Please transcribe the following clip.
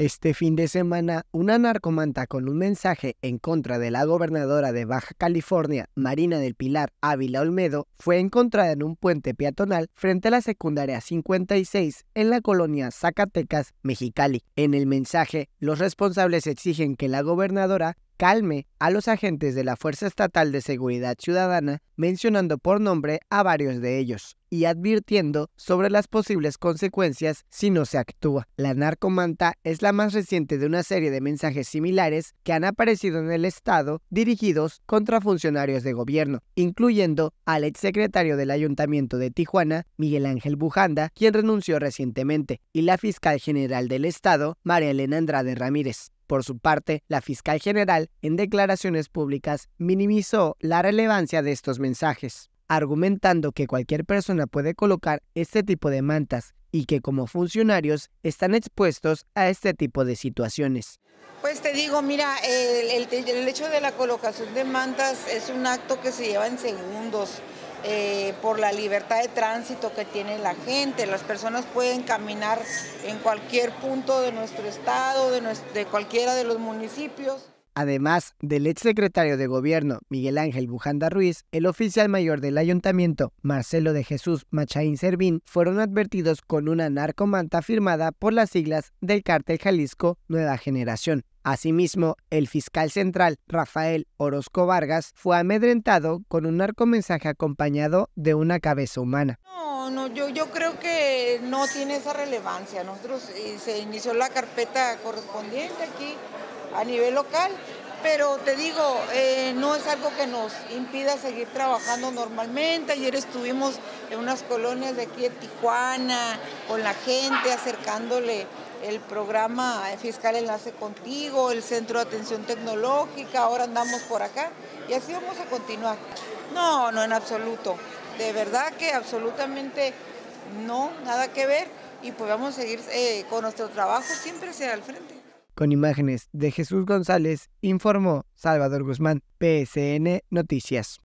Este fin de semana, una narcomanta con un mensaje en contra de la gobernadora de Baja California, Marina del Pilar Ávila Olmedo, fue encontrada en un puente peatonal frente a la secundaria 56 en la colonia Zacatecas, Mexicali. En el mensaje, los responsables exigen que la gobernadora calme a los agentes de la Fuerza Estatal de Seguridad Ciudadana, mencionando por nombre a varios de ellos y advirtiendo sobre las posibles consecuencias si no se actúa. La narcomanta es la más reciente de una serie de mensajes similares que han aparecido en el Estado dirigidos contra funcionarios de gobierno, incluyendo al exsecretario del Ayuntamiento de Tijuana, Miguel Ángel Bujanda, quien renunció recientemente, y la fiscal general del Estado, María Elena Andrade Ramírez. Por su parte, la fiscal general, en declaraciones públicas, minimizó la relevancia de estos mensajes argumentando que cualquier persona puede colocar este tipo de mantas y que como funcionarios están expuestos a este tipo de situaciones. Pues te digo, mira, el, hecho de la colocación de mantas es un acto que se lleva en segundos. Eh, por la libertad de tránsito que tiene la gente. Las personas pueden caminar en cualquier punto de nuestro estado, de, de cualquiera de los municipios. Además del exsecretario de Gobierno Miguel Ángel Bujanda Ruiz, el oficial mayor del ayuntamiento Marcelo de Jesús Machaín Servín fueron advertidos con una narcomanta firmada por las siglas del cártel Jalisco Nueva Generación. Asimismo, el fiscal central Rafael Orozco Vargas fue amedrentado con un narcomensaje acompañado de una cabeza humana. No, no, yo, yo creo que no tiene esa relevancia. Nosotros eh, se inició la carpeta correspondiente aquí a nivel local, pero te digo, eh, no es algo que nos impida seguir trabajando normalmente. Ayer estuvimos en unas colonias de aquí en Tijuana con la gente, acercándole el programa Fiscal Enlace Contigo, el Centro de Atención Tecnológica, ahora andamos por acá y así vamos a continuar. No, no en absoluto. De verdad que absolutamente no, nada que ver y pues vamos a seguir eh, con nuestro trabajo siempre hacia el frente. Con imágenes de Jesús González, informó Salvador Guzmán, PSN Noticias.